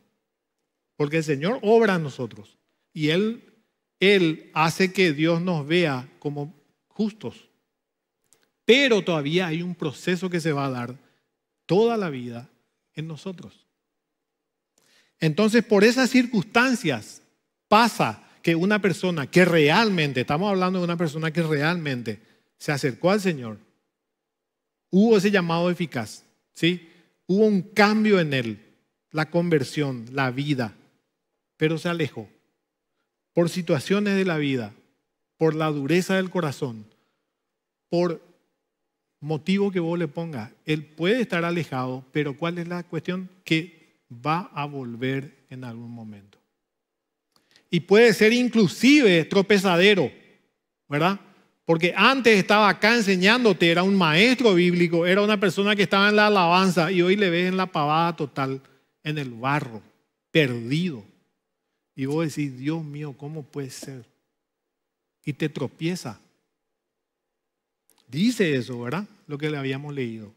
Porque el Señor obra en nosotros. Y Él, él hace que Dios nos vea como justos. Pero todavía hay un proceso que se va a dar toda la vida en nosotros. Entonces, por esas circunstancias pasa que una persona que realmente, estamos hablando de una persona que realmente se acercó al Señor, hubo ese llamado eficaz, ¿sí? Hubo un cambio en él, la conversión, la vida, pero se alejó por situaciones de la vida, por la dureza del corazón, por motivo que vos le pongas. Él puede estar alejado, pero ¿cuál es la cuestión? Que va a volver en algún momento. Y puede ser inclusive tropezadero, ¿verdad? Porque antes estaba acá enseñándote, era un maestro bíblico, era una persona que estaba en la alabanza y hoy le ves en la pavada total, en el barro, perdido. Y vos decís, Dios mío, ¿cómo puede ser? Y te tropieza. Dice eso, ¿verdad? Lo que le habíamos leído.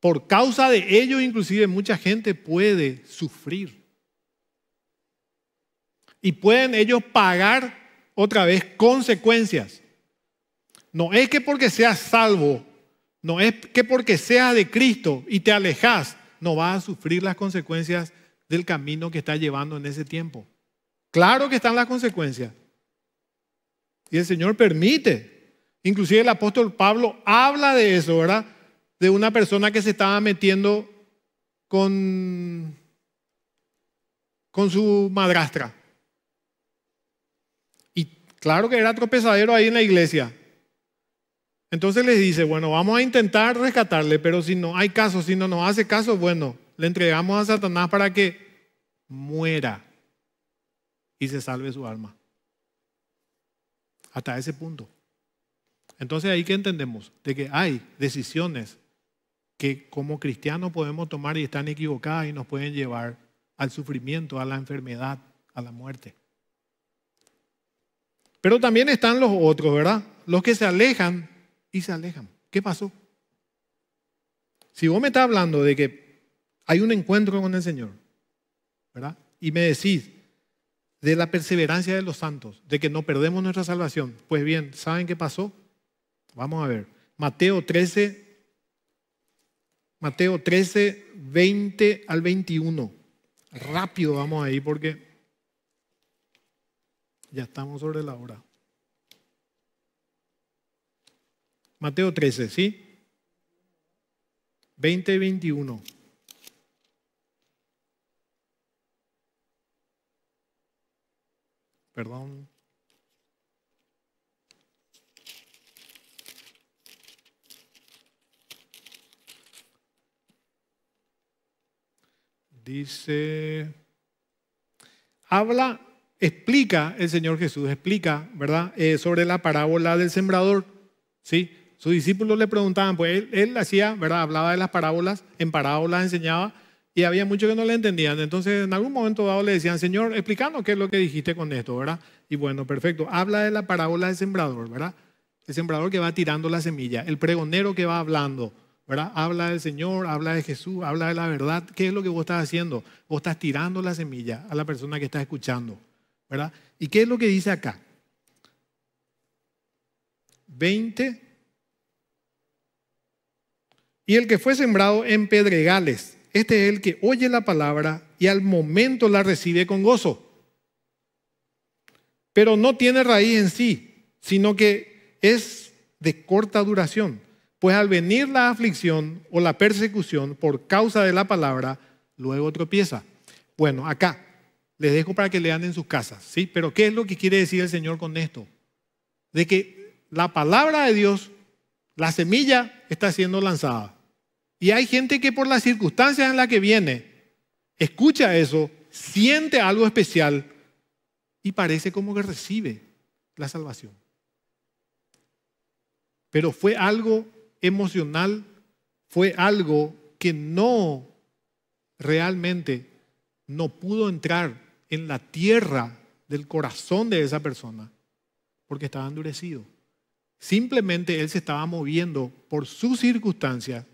Por causa de ello, inclusive, mucha gente puede sufrir. Y pueden ellos pagar otra vez consecuencias. No es que porque seas salvo, no es que porque seas de Cristo y te alejas, no vas a sufrir las consecuencias del camino que estás llevando en ese tiempo. Claro que están las consecuencias. Y el Señor permite. Inclusive el apóstol Pablo habla de eso, ¿verdad? De una persona que se estaba metiendo con, con su madrastra. Y claro que era tropezadero ahí en la iglesia. Entonces les dice, bueno, vamos a intentar rescatarle, pero si no hay caso, si no nos hace caso, bueno, le entregamos a Satanás para que muera y se salve su alma. Hasta ese punto. Entonces ahí que entendemos de que hay decisiones que como cristianos podemos tomar y están equivocadas y nos pueden llevar al sufrimiento, a la enfermedad, a la muerte. Pero también están los otros, ¿verdad? Los que se alejan y se alejan. ¿Qué pasó? Si vos me estás hablando de que hay un encuentro con el Señor, ¿verdad? Y me decís, de la perseverancia de los santos, de que no perdemos nuestra salvación. Pues bien, ¿saben qué pasó? Vamos a ver. Mateo 13, Mateo 13, 20 al 21. Rápido vamos ahí porque ya estamos sobre la hora. Mateo 13, ¿sí? 20 y 21. perdón. Dice, habla, explica el Señor Jesús, explica, ¿verdad? Eh, sobre la parábola del sembrador, ¿sí? Sus discípulos le preguntaban, pues él, él hacía, ¿verdad? Hablaba de las parábolas, en parábolas enseñaba, y había muchos que no le entendían. Entonces, en algún momento dado le decían, Señor, explícanos qué es lo que dijiste con esto, ¿verdad? Y bueno, perfecto. Habla de la parábola del sembrador, ¿verdad? El sembrador que va tirando la semilla, el pregonero que va hablando, ¿verdad? Habla del Señor, habla de Jesús, habla de la verdad. ¿Qué es lo que vos estás haciendo? Vos estás tirando la semilla a la persona que está escuchando, ¿verdad? ¿Y qué es lo que dice acá? 20. Y el que fue sembrado en pedregales este es el que oye la palabra y al momento la recibe con gozo. Pero no tiene raíz en sí, sino que es de corta duración. Pues al venir la aflicción o la persecución por causa de la palabra, luego tropieza. Bueno, acá les dejo para que lean en sus casas, ¿sí? Pero ¿qué es lo que quiere decir el Señor con esto? De que la palabra de Dios, la semilla, está siendo lanzada. Y hay gente que por las circunstancias en las que viene, escucha eso, siente algo especial y parece como que recibe la salvación. Pero fue algo emocional, fue algo que no realmente no pudo entrar en la tierra del corazón de esa persona porque estaba endurecido. Simplemente él se estaba moviendo por sus circunstancias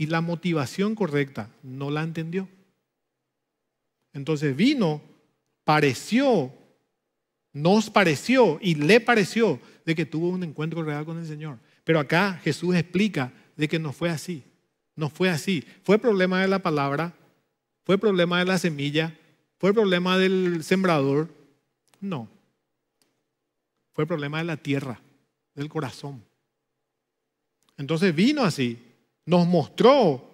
y la motivación correcta no la entendió. Entonces vino, pareció, nos pareció y le pareció de que tuvo un encuentro real con el Señor. Pero acá Jesús explica de que no fue así. No fue así. Fue problema de la palabra, fue problema de la semilla, fue problema del sembrador. No. Fue problema de la tierra, del corazón. Entonces vino así, nos mostró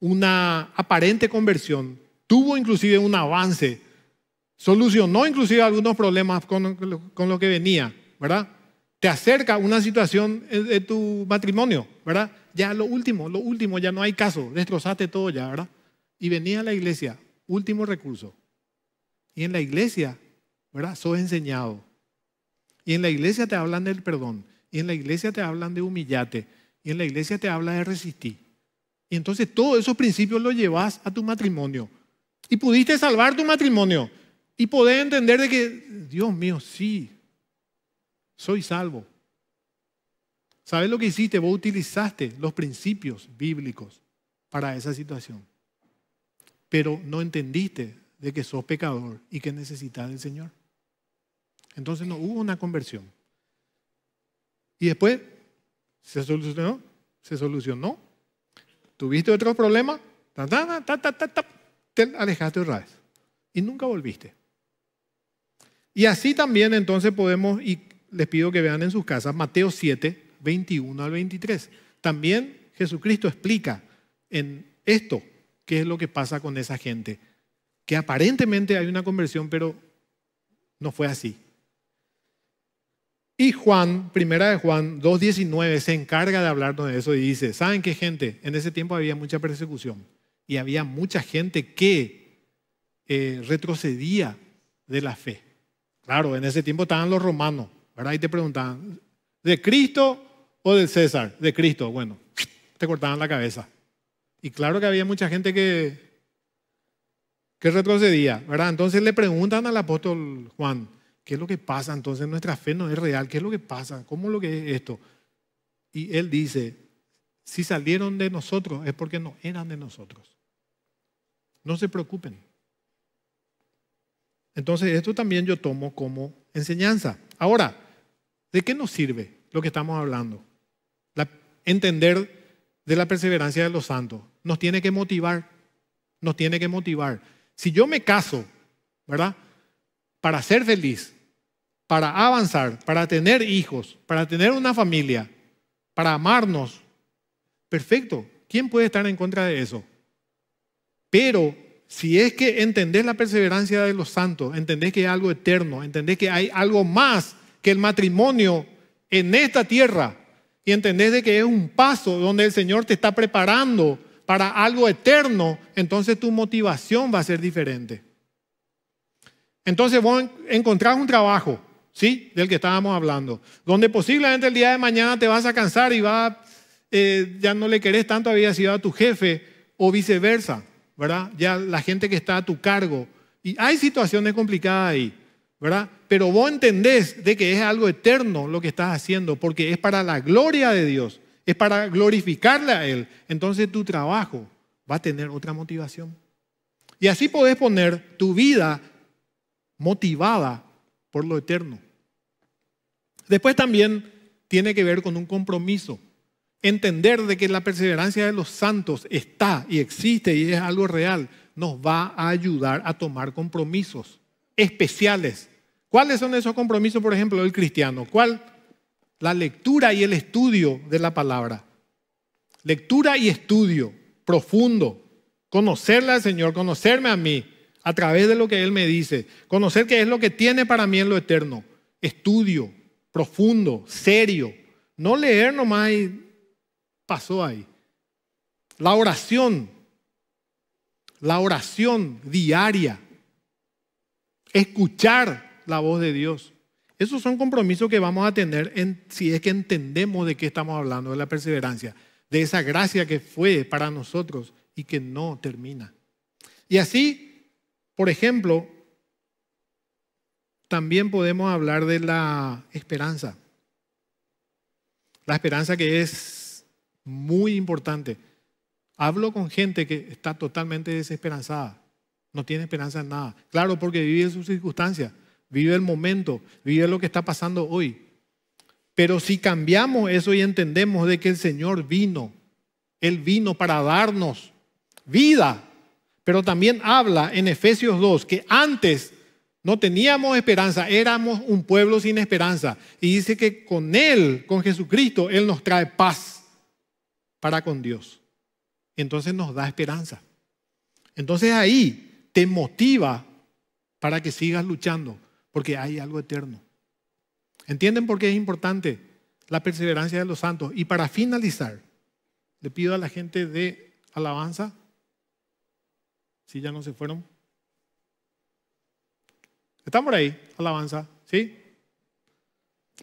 una aparente conversión, tuvo inclusive un avance, solucionó inclusive algunos problemas con, lo que venía, ¿verdad? Te acerca una situación de tu matrimonio, ¿verdad? Ya lo último, lo último, ya no hay caso, destrozaste todo ya, ¿verdad? Y venía a la iglesia, último recurso. Y en la iglesia, ¿verdad? Sos enseñado. Y en la iglesia te hablan del perdón. Y en la iglesia te hablan de humillarte. Y en la iglesia te habla de resistir. Y entonces todos esos principios los llevas a tu matrimonio. Y pudiste salvar tu matrimonio. Y poder entender de que, Dios mío, sí, soy salvo. ¿Sabes lo que hiciste? Vos utilizaste los principios bíblicos para esa situación. Pero no entendiste de que sos pecador y que necesitas del Señor. Entonces no hubo una conversión. Y después ¿Se solucionó? ¿Se solucionó? ¿Tuviste otro problema? te alejaste otra vez y nunca volviste. Y así también entonces podemos, y les pido que vean en sus casas, Mateo 7, 21 al 23. También Jesucristo explica en esto qué es lo que pasa con esa gente, que aparentemente hay una conversión, pero no fue así. Y Juan, primera de Juan 2.19, se encarga de hablarnos de eso y dice, ¿saben qué gente? En ese tiempo había mucha persecución y había mucha gente que eh, retrocedía de la fe. Claro, en ese tiempo estaban los romanos, ¿verdad? Y te preguntaban, ¿de Cristo o del César? De Cristo, bueno, te cortaban la cabeza. Y claro que había mucha gente que, que retrocedía, ¿verdad? Entonces le preguntan al apóstol Juan, ¿Qué es lo que pasa? Entonces nuestra fe no es real. ¿Qué es lo que pasa? ¿Cómo lo que es esto? Y él dice, si salieron de nosotros es porque no eran de nosotros. No se preocupen. Entonces esto también yo tomo como enseñanza. Ahora, ¿de qué nos sirve lo que estamos hablando? entender de la perseverancia de los santos. Nos tiene que motivar. Nos tiene que motivar. Si yo me caso, ¿verdad? Para ser feliz, para avanzar, para tener hijos, para tener una familia, para amarnos. Perfecto. ¿Quién puede estar en contra de eso? Pero si es que entendés la perseverancia de los santos, entendés que hay algo eterno, entendés que hay algo más que el matrimonio en esta tierra y entendés de que es un paso donde el Señor te está preparando para algo eterno, entonces tu motivación va a ser diferente. Entonces vos encontrás un trabajo ¿sí? Del que estábamos hablando. Donde posiblemente el día de mañana te vas a cansar y va, eh, ya no le querés tanto sido a tu jefe o viceversa, ¿verdad? Ya la gente que está a tu cargo. Y hay situaciones complicadas ahí, ¿verdad? Pero vos entendés de que es algo eterno lo que estás haciendo, porque es para la gloria de Dios, es para glorificarle a Él. Entonces tu trabajo va a tener otra motivación. Y así podés poner tu vida motivada por lo eterno. Después también tiene que ver con un compromiso. Entender de que la perseverancia de los santos está y existe y es algo real, nos va a ayudar a tomar compromisos especiales. ¿Cuáles son esos compromisos, por ejemplo, del cristiano? ¿Cuál? La lectura y el estudio de la palabra. Lectura y estudio profundo. Conocerla al Señor, conocerme a mí a través de lo que Él me dice. Conocer qué es lo que tiene para mí en lo eterno. Estudio, profundo, serio. No leer nomás y pasó ahí. La oración, la oración diaria, escuchar la voz de Dios. Esos son compromisos que vamos a tener si es que entendemos de qué estamos hablando, de la perseverancia, de esa gracia que fue para nosotros y que no termina. Y así, por ejemplo, también podemos hablar de la esperanza. La esperanza que es muy importante. Hablo con gente que está totalmente desesperanzada, no tiene esperanza en nada. Claro, porque vive sus circunstancias, vive el momento, vive lo que está pasando hoy. Pero si cambiamos eso y entendemos de que el Señor vino, Él vino para darnos vida, pero también habla en Efesios 2 que antes no teníamos esperanza, éramos un pueblo sin esperanza. Y dice que con Él, con Jesucristo, Él nos trae paz para con Dios. Entonces nos da esperanza. Entonces ahí te motiva para que sigas luchando, porque hay algo eterno. ¿Entienden por qué es importante la perseverancia de los santos? Y para finalizar, le pido a la gente de alabanza, si ya no se fueron. Están por ahí, alabanza, ¿sí?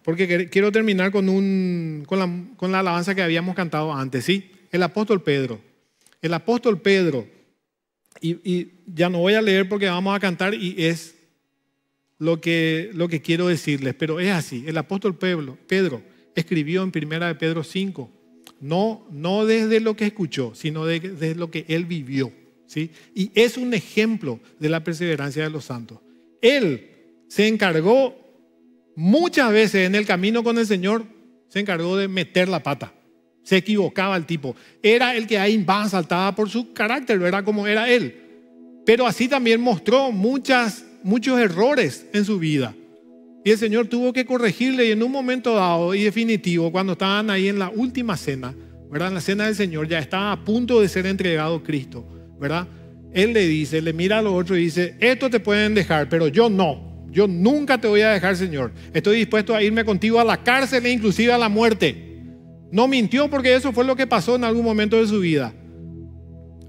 Porque quiero terminar con, la, alabanza que habíamos cantado antes, ¿sí? El apóstol Pedro. El apóstol Pedro, y, ya no voy a leer porque vamos a cantar y es lo que, lo que quiero decirles, pero es así. El apóstol Pedro, Pedro escribió en primera de Pedro 5, no, no desde lo que escuchó, sino desde lo que él vivió. ¿sí? Y es un ejemplo de la perseverancia de los santos. Él se encargó muchas veces en el camino con el Señor, se encargó de meter la pata. Se equivocaba el tipo. Era el que ahí va saltaba por su carácter, ¿verdad? Como era él. Pero así también mostró muchas, muchos errores en su vida. Y el Señor tuvo que corregirle y en un momento dado y definitivo, cuando estaban ahí en la última cena, ¿verdad? En la cena del Señor ya estaba a punto de ser entregado Cristo, ¿verdad? Él le dice, le mira a los otros y dice, esto te pueden dejar, pero yo no. Yo nunca te voy a dejar, Señor. Estoy dispuesto a irme contigo a la cárcel e inclusive a la muerte. No mintió porque eso fue lo que pasó en algún momento de su vida.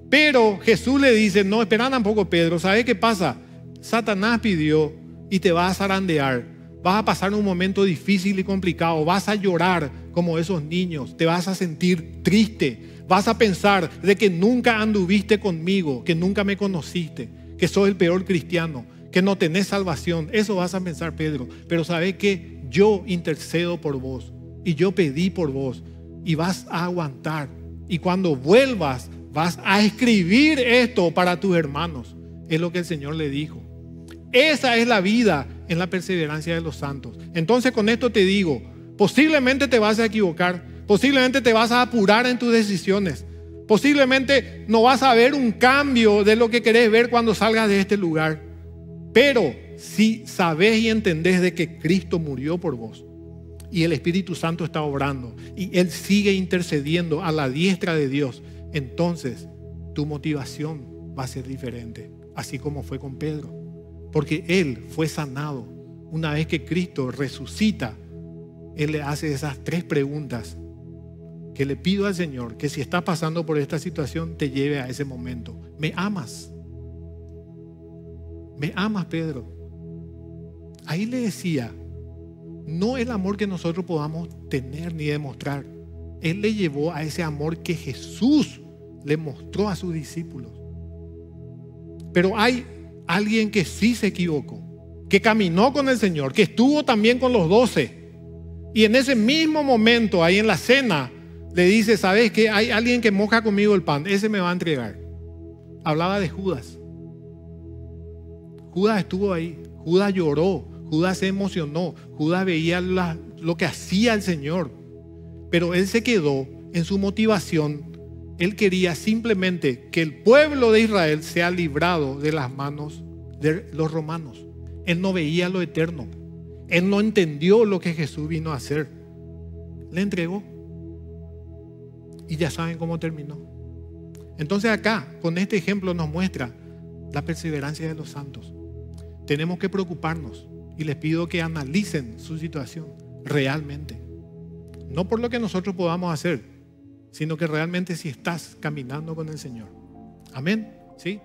Pero Jesús le dice, no espera tampoco Pedro, ¿sabes qué pasa? Satanás pidió y te vas a zarandear. Vas a pasar un momento difícil y complicado, vas a llorar como esos niños, te vas a sentir triste, vas a pensar de que nunca anduviste conmigo, que nunca me conociste, que soy el peor cristiano, que no tenés salvación. Eso vas a pensar, Pedro. Pero sabes que yo intercedo por vos y yo pedí por vos y vas a aguantar. Y cuando vuelvas, vas a escribir esto para tus hermanos. Es lo que el Señor le dijo. Esa es la vida en la perseverancia de los santos. Entonces con esto te digo, posiblemente te vas a equivocar, Posiblemente te vas a apurar en tus decisiones. Posiblemente no vas a ver un cambio de lo que querés ver cuando salgas de este lugar. Pero si sabes y entendés de que Cristo murió por vos y el Espíritu Santo está obrando y Él sigue intercediendo a la diestra de Dios, entonces tu motivación va a ser diferente, así como fue con Pedro. Porque Él fue sanado. Una vez que Cristo resucita, Él le hace esas tres preguntas que le pido al Señor que si está pasando por esta situación te lleve a ese momento. Me amas. Me amas, Pedro. Ahí le decía, no el amor que nosotros podamos tener ni demostrar. Él le llevó a ese amor que Jesús le mostró a sus discípulos. Pero hay alguien que sí se equivocó, que caminó con el Señor, que estuvo también con los doce. Y en ese mismo momento, ahí en la cena, le dice, ¿sabes que Hay alguien que moja conmigo el pan, ese me va a entregar. Hablaba de Judas. Judas estuvo ahí, Judas lloró, Judas se emocionó, Judas veía lo que hacía el Señor, pero él se quedó en su motivación. Él quería simplemente que el pueblo de Israel sea librado de las manos de los romanos. Él no veía lo eterno. Él no entendió lo que Jesús vino a hacer. Le entregó y ya saben cómo terminó. Entonces acá, con este ejemplo, nos muestra la perseverancia de los santos. Tenemos que preocuparnos y les pido que analicen su situación realmente. No por lo que nosotros podamos hacer, sino que realmente si estás caminando con el Señor. Amén. ¿Sí?